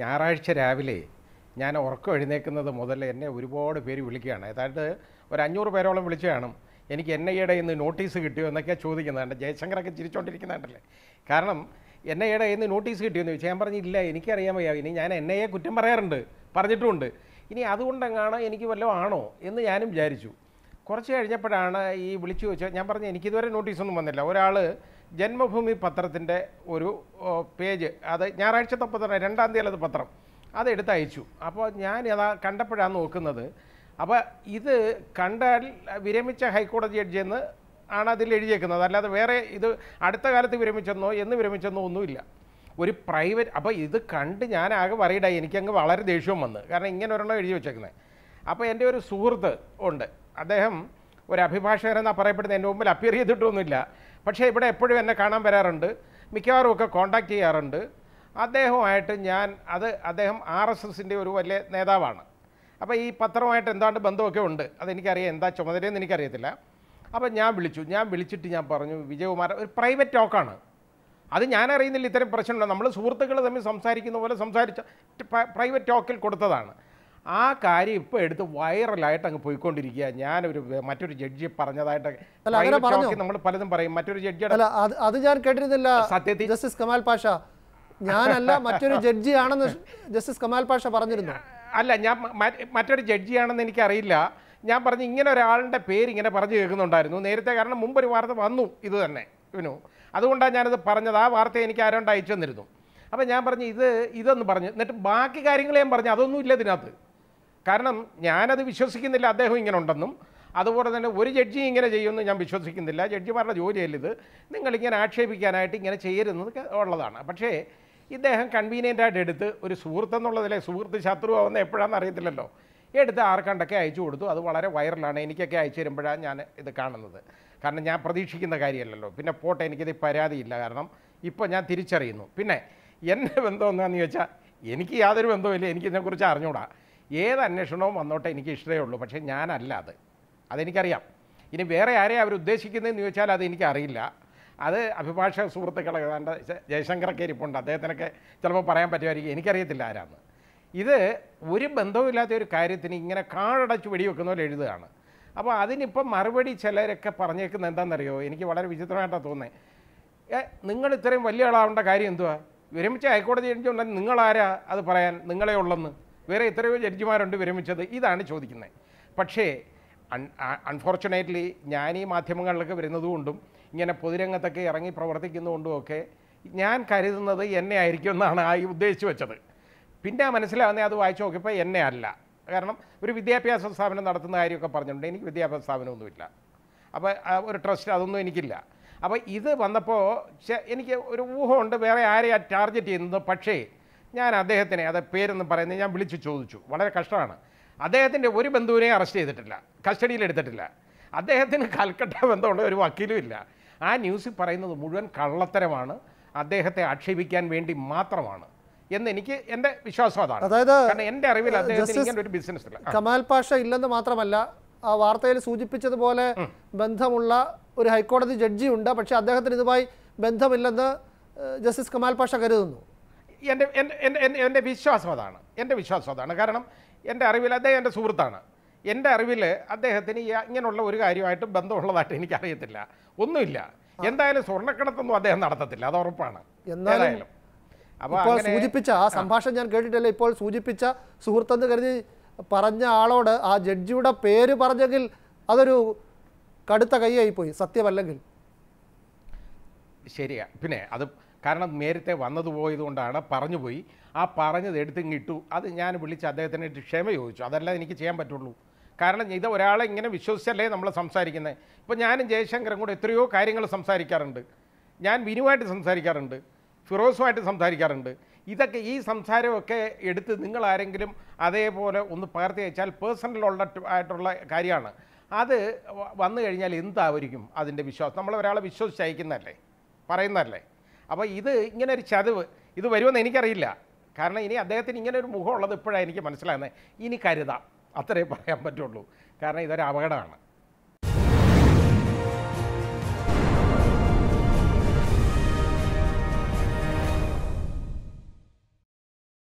ഞായറാഴ്ച രാവിലെ ഞാൻ ഉറക്കം എഴുന്നേക്കുന്നത് മുതൽ എന്നെ ഒരുപാട് പേര് വിളിക്കുകയാണ് അതായത് ഒരു അഞ്ഞൂറ് പേരോളം വിളിച്ചതാണ് എനിക്ക് എൻ ഐയുടെ ഇന്ന് നോട്ടീസ് കിട്ടിയോ എന്നൊക്കെയാണ് ചോദിക്കുന്നതാണ് ജയശങ്കറൊക്കെ ചിരിച്ചുകൊണ്ടിരിക്കുന്നുണ്ടല്ലേ കാരണം എൻ ഐയുടെ ഇന്ന് നോട്ടീസ് എന്ന് ചോദിച്ചാൽ ഞാൻ പറഞ്ഞില്ല എനിക്കറിയാൻ വയ്യ ഇനി ഞാൻ എൻ ഐയെ കുറ്റം പറയാറുണ്ട് പറഞ്ഞിട്ടുമുണ്ട് ഇനി അതുകൊണ്ടെങ്ങാണോ എനിക്ക് വല്ലതും ആണോ എന്ന് ഞാനും വിചാരിച്ചു കുറച്ച് കഴിഞ്ഞപ്പോഴാണ് ഈ വിളിച്ചു ചോദിച്ചാൽ ഞാൻ പറഞ്ഞു എനിക്കിതുവരെ നോട്ടീസൊന്നും വന്നില്ല ഒരാൾ ജന്മഭൂമി പത്രത്തിൻ്റെ ഒരു പേജ് അത് ഞായറാഴ്ചത്തെ പത്രം രണ്ടാം തീയതി അത് പത്രം അതെടുത്ത് അയച്ചു അപ്പോൾ ഞാൻ അതാ കണ്ടപ്പോഴാണ് നോക്കുന്നത് അപ്പോൾ ഇത് കണ്ടാൽ വിരമിച്ച ഹൈക്കോടതി എന്ന് ആണ് അതിൽ എഴുതിയേക്കുന്നത് അല്ലാതെ വേറെ ഇത് അടുത്ത കാലത്ത് വിരമിച്ചെന്നോ എന്ന് വിരമിച്ചെന്നോ ഒന്നുമില്ല ഒരു പ്രൈവറ്റ് അപ്പോൾ ഇത് കണ്ട് ഞാൻ ആകെ വറീഡായി എനിക്കങ്ങ് വളരെ ദേഷ്യവും വന്ന് കാരണം ഇങ്ങനെ ഒരെണ്ണം എഴുതി വെച്ചേക്കുന്നത് അപ്പോൾ എൻ്റെ ഒരു സുഹൃത്ത് ഉണ്ട് അദ്ദേഹം ഒരു അഭിഭാഷകരെന്നാണ് പറയപ്പെടുന്നത് എൻ്റെ മുമ്പിൽ അപ്പിയർ ചെയ്തിട്ടൊന്നുമില്ല പക്ഷേ ഇവിടെ എപ്പോഴും എന്നെ കാണാൻ വരാറുണ്ട് മിക്കവാറും ഒക്കെ കോണ്ടാക്ട് ചെയ്യാറുണ്ട് അദ്ദേഹവുമായിട്ട് ഞാൻ അത് അദ്ദേഹം ആർ എസ് എസിൻ്റെ ഒരു വലിയ നേതാവാണ് അപ്പോൾ ഈ പത്രമായിട്ട് എന്താണ്ട് ബന്ധമൊക്കെ ഉണ്ട് അതെനിക്കറിയാം എന്താ ചുമതലയെന്ന് എനിക്കറിയത്തില്ല അപ്പോൾ ഞാൻ വിളിച്ചു ഞാൻ വിളിച്ചിട്ട് ഞാൻ പറഞ്ഞു വിജയകുമാരൻ ഒരു പ്രൈവറ്റ് ടോക്കാണ് അത് ഞാൻ അറിയുന്നില്ല ഇത്തരം പ്രശ്നമുണ്ട് നമ്മൾ സുഹൃത്തുക്കൾ തമ്മിൽ സംസാരിക്കുന്ന പോലെ സംസാരിച്ച പ്രൈവറ്റ് ടോക്കിൽ കൊടുത്തതാണ് ആ കാര്യം ഇപ്പൊ എടുത്ത് വൈറലായിട്ട് അങ്ങ് പോയിക്കൊണ്ടിരിക്കുക ഞാനൊരു മറ്റൊരു ജഡ്ജിയെ പറഞ്ഞതായിട്ട് നമ്മൾ പലതും പറയും മറ്റൊരു ജഡ്ജിയുടെ അത് ഞാൻ കേട്ടിരുന്നില്ല സത്യത്തിൽ ജസ്റ്റിസ് കമാൽ പാഷ ഞാനല്ല മറ്റൊരു ജഡ്ജിയാണെന്ന് ജസ്റ്റിസ് കമാൽ പാഷ പറഞ്ഞിരുന്നു അല്ല ഞാൻ മറ്റൊരു ജഡ്ജിയാണെന്ന് എനിക്കറിയില്ല ഞാൻ പറഞ്ഞു ഇങ്ങനെ ഒരാളുടെ പേര് ഇങ്ങനെ പറഞ്ഞു കേൾക്കുന്നുണ്ടായിരുന്നു നേരത്തെ കാരണം മുമ്പ് ഒരു വാർത്ത വന്നു ഇത് തന്നെ വിനു അതുകൊണ്ടാണ് ഞാനത് പറഞ്ഞത് ആ വാർത്ത എനിക്ക് ആരോണ്ട് അയച്ചു തന്നിരുന്നു അപ്പം ഞാൻ പറഞ്ഞു ഇത് ഇതൊന്ന് പറഞ്ഞു എന്നിട്ട് ബാക്കി കാര്യങ്ങൾ ഞാൻ പറഞ്ഞു അതൊന്നും ഇല്ല ഇതിനകത്ത് കാരണം ഞാനത് വിശ്വസിക്കുന്നില്ല അദ്ദേഹം ഇങ്ങനെ ഉണ്ടെന്നും അതുപോലെ തന്നെ ഒരു ജഡ്ജി ഇങ്ങനെ ചെയ്യുമെന്ന് ഞാൻ വിശ്വസിക്കുന്നില്ല ജഡ്ജിമാരുടെ ജോലിയല്ല ഇത് നിങ്ങളിങ്ങനെ ആക്ഷേപിക്കാനായിട്ട് ഇങ്ങനെ ചെയ്യരുന്നത് ഉള്ളതാണ് പക്ഷേ ഇദ്ദേഹം കൺവീനിയൻ്റായിട്ട് എടുത്ത് ഒരു സുഹൃത്തെന്നുള്ളതിലെ സുഹൃത്ത് ശത്രു ആവുന്ന എപ്പോഴാണെന്ന് അറിയത്തില്ലല്ലോ എടുത്ത് ആർക്കണ്ടൊക്കെ അയച്ചു കൊടുത്തു അത് വളരെ വൈറലാണ് എനിക്കൊക്കെ അയച്ചു തരുമ്പോഴാണ് ഞാൻ ഇത് കാണുന്നത് കാരണം ഞാൻ പ്രതീക്ഷിക്കുന്ന കാര്യമല്ലല്ലോ പിന്നെ പോട്ടെ എനിക്കിത് പരാതിയില്ല കാരണം ഇപ്പോൾ ഞാൻ തിരിച്ചറിയുന്നു പിന്നെ എൻ്റെ ബന്ധം എന്താണെന്ന് ചോദിച്ചാൽ എനിക്ക് യാതൊരു ഇല്ല എനിക്കിതിനെക്കുറിച്ച് അറിഞ്ഞുകൂടാ ഏത് അന്വേഷണവും വന്നോട്ടെ എനിക്ക് ഇഷ്ടമേ ഉള്ളൂ പക്ഷേ ഞാനല്ല അത് അതെനിക്കറിയാം ഇനി വേറെ ആരെയാണ് അവർ ഉദ്ദേശിക്കുന്നതെന്ന് ചോദിച്ചാൽ അത് എനിക്കറിയില്ല അത് അഭിഭാഷക സുഹൃത്തുക്കളെ ഏതാണ്ട് ജയശങ്കറൊക്കെ ഇരിപ്പുണ്ട് അദ്ദേഹത്തിനൊക്കെ ചിലപ്പോൾ പറയാൻ പറ്റുമായിരിക്കും എനിക്കറിയത്തില്ല ആരാന്ന് ഇത് ഒരു ബന്ധവുമില്ലാത്ത ഒരു കാര്യത്തിന് ഇങ്ങനെ കാടടച്ച് വെടിവെക്കുന്ന പോലെ എഴുതുകയാണ് അപ്പോൾ അതിനിപ്പം മറുപടി ചിലരൊക്കെ പറഞ്ഞേക്കുന്നത് എന്താണെന്നറിയോ എനിക്ക് വളരെ വിചിത്രമായിട്ടാണ് തോന്നുന്നത് നിങ്ങൾ ഇത്രയും വലിയ ആളാവേണ്ട കാര്യം എന്തുവാ വിരമിച്ച ഹൈക്കോടതി എഴുതി ഉണ്ടെങ്കിൽ നിങ്ങളാരാ അത് പറയാൻ നിങ്ങളെ ഉള്ളെന്ന് വേറെ എത്രയോ ജഡ്ജിമാരുണ്ട് വിരമിച്ചത് ഇതാണ് ചോദിക്കുന്നത് പക്ഷേ അൺഫോർച്യുനേറ്റ്ലി ഞാൻ ഈ മാധ്യമങ്ങളിലൊക്കെ വരുന്നതുകൊണ്ടും ഇങ്ങനെ പൊതുരംഗത്തൊക്കെ ഇറങ്ങി പ്രവർത്തിക്കുന്നതുകൊണ്ടും ഒക്കെ ഞാൻ കരുതുന്നത് എന്നെ ആയിരിക്കും എന്നാണ് ആ ഉദ്ദേശിച്ചു വെച്ചത് പിന്നെ ആ മനസ്സിലാവുന്നത് അത് വായിച്ചു നോക്കിയപ്പോൾ എന്നെ അല്ല കാരണം ഒരു വിദ്യാഭ്യാസ സ്ഥാപനം നടത്തുന്ന കാര്യമൊക്കെ പറഞ്ഞിട്ടുണ്ട് എനിക്ക് വിദ്യാഭ്യാസ സ്ഥാപനമൊന്നുമില്ല അപ്പോൾ ഒരു ട്രസ്റ്റ് അതൊന്നും എനിക്കില്ല അപ്പോൾ ഇത് വന്നപ്പോൾ എനിക്ക് ഒരു ഊഹമുണ്ട് വേറെ ആരെയാണ് ടാർഗറ്റ് ചെയ്യുന്നത് പക്ഷേ ഞാൻ അദ്ദേഹത്തിനെ അത് പേരൊന്നും പറയുന്നത് ഞാൻ വിളിച്ചു ചോദിച്ചു വളരെ കഷ്ടമാണ് അദ്ദേഹത്തിൻ്റെ ഒരു ബന്ധുവിനെ അറസ്റ്റ് ചെയ്തിട്ടില്ല കസ്റ്റഡിയിൽ എടുത്തിട്ടില്ല അദ്ദേഹത്തിന് കൽക്കട്ട ബന്ധമുള്ള ഒരു വക്കീലും ഇല്ല ആ ന്യൂസിൽ പറയുന്നത് മുഴുവൻ കള്ളത്തരമാണ് അദ്ദേഹത്തെ ആക്ഷേപിക്കാൻ വേണ്ടി മാത്രമാണ് എന്ന് എനിക്ക് എൻ്റെ വിശ്വാസം അതാണ് അതായത് എൻ്റെ അറിവിൽ അദ്ദേഹത്തിന് ഒരു ബിസിനസ് ഇല്ല കമാൽ പാഷ ഇല്ലെന്ന് മാത്രമല്ല ആ വാർത്തയിൽ സൂചിപ്പിച്ചതുപോലെ ബന്ധമുള്ള ഒരു ഹൈക്കോടതി ഉണ്ട് പക്ഷേ അദ്ദേഹത്തിന് ഇതുമായി ബന്ധമില്ലെന്ന് ജസ്റ്റിസ് കമാൽ പാഷ കരുതുന്നു എൻ്റെ എൻ്റെ എൻ്റെ വിശ്വാസം അതാണ് എൻ്റെ വിശ്വാസം അതാണ് കാരണം എൻ്റെ അറിവിൽ അദ്ദേഹം എൻ്റെ സുഹൃത്താണ് എൻ്റെ അറിവിൽ അദ്ദേഹത്തിന് ഇങ്ങനെയുള്ള ഒരു കാര്യമായിട്ട് ബന്ധമുള്ളതായിട്ട് എനിക്കറിയത്തില്ല ഒന്നുമില്ല എന്തായാലും സ്വർണ്ണക്കടത്തൊന്നും അദ്ദേഹം നടത്തത്തില്ല അത് ഉറപ്പാണ് എന്തായാലും അപ്പോൾ സൂചിപ്പിച്ച ആ സംഭാഷണം ഞാൻ കേട്ടിട്ടില്ല ഇപ്പോൾ സൂചിപ്പിച്ച സുഹൃത്തെന്ന് കരുതി പറഞ്ഞ ആളോട് ആ ജഡ്ജിയുടെ പേര് പറഞ്ഞെങ്കിൽ അതൊരു കടുത്ത കൈയായി പോയി സത്യമല്ലെങ്കിൽ ശരിയാ പിന്നെ അത് കാരണം നേരത്തെ വന്നത് പോയതുകൊണ്ടാണ് പോയി ആ പറഞ്ഞത് എടുത്തിങ്ങ് ഇങ്ങിട്ടു അത് ഞാൻ വിളിച്ച് അദ്ദേഹത്തിന് ക്ഷമ ചോദിച്ചു അതല്ല എനിക്ക് ചെയ്യാൻ പറ്റുള്ളൂ കാരണം ഇത് ഒരാളെ ഇങ്ങനെ വിശ്വസിച്ചല്ലേ നമ്മൾ സംസാരിക്കുന്നത് ഇപ്പോൾ ഞാനും ജയശങ്കരും കൂടെ എത്രയോ കാര്യങ്ങൾ സംസാരിക്കാറുണ്ട് ഞാൻ വിനുവായിട്ട് സംസാരിക്കാറുണ്ട് ഫിറോസുമായിട്ട് സംസാരിക്കാറുണ്ട് ഇതൊക്കെ ഈ സംസാരമൊക്കെ എടുത്ത് നിങ്ങൾ ആരെങ്കിലും അതേപോലെ ഒന്ന് പകർത്തി വെച്ചാൽ പേഴ്സണലുള്ള ആയിട്ടുള്ള കാര്യമാണ് അത് വന്നു കഴിഞ്ഞാൽ എന്താവായിരിക്കും അതിൻ്റെ വിശ്വാസം നമ്മളൊരാളെ വിശ്വസിച്ച് അയക്കുന്നതല്ലേ പറയുന്നതല്ലേ അപ്പോൾ ഇത് ഇങ്ങനെ ഒരു ചതിവ് ഇത് വരുമെന്ന് എനിക്കറിയില്ല കാരണം ഇനി അദ്ദേഹത്തിന് ഇങ്ങനെ ഒരു മുഖമുള്ളത് ഇപ്പോഴാണ് എനിക്ക് മനസ്സിലാകുന്നത് ഇനി കരുതാം അത്രേ പറയാൻ പറ്റുള്ളൂ കാരണം ഇതൊരു അപകടമാണ്